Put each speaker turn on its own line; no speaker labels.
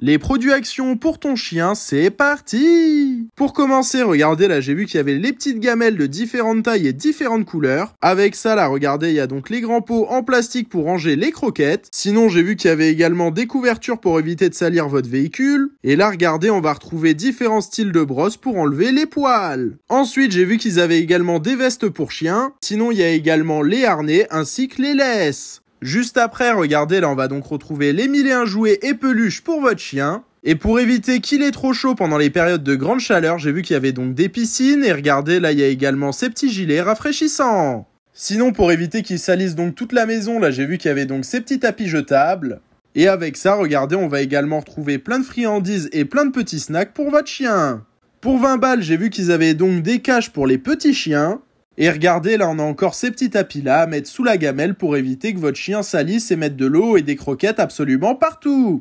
Les produits actions pour ton chien, c'est parti Pour commencer, regardez là, j'ai vu qu'il y avait les petites gamelles de différentes tailles et différentes couleurs. Avec ça là, regardez, il y a donc les grands pots en plastique pour ranger les croquettes. Sinon, j'ai vu qu'il y avait également des couvertures pour éviter de salir votre véhicule. Et là, regardez, on va retrouver différents styles de brosses pour enlever les poils. Ensuite, j'ai vu qu'ils avaient également des vestes pour chiens. Sinon, il y a également les harnais ainsi que les laisses. Juste après, regardez, là on va donc retrouver les mille et jouets et peluches pour votre chien. Et pour éviter qu'il ait trop chaud pendant les périodes de grande chaleur, j'ai vu qu'il y avait donc des piscines, et regardez, là il y a également ces petits gilets rafraîchissants. Sinon, pour éviter qu'il salisse donc toute la maison, là j'ai vu qu'il y avait donc ces petits tapis jetables. Et avec ça, regardez, on va également retrouver plein de friandises et plein de petits snacks pour votre chien. Pour 20 balles, j'ai vu qu'ils avaient donc des caches pour les petits chiens. Et regardez, là on a encore ces petits tapis là à mettre sous la gamelle pour éviter que votre chien salisse et mette de l'eau et des croquettes absolument partout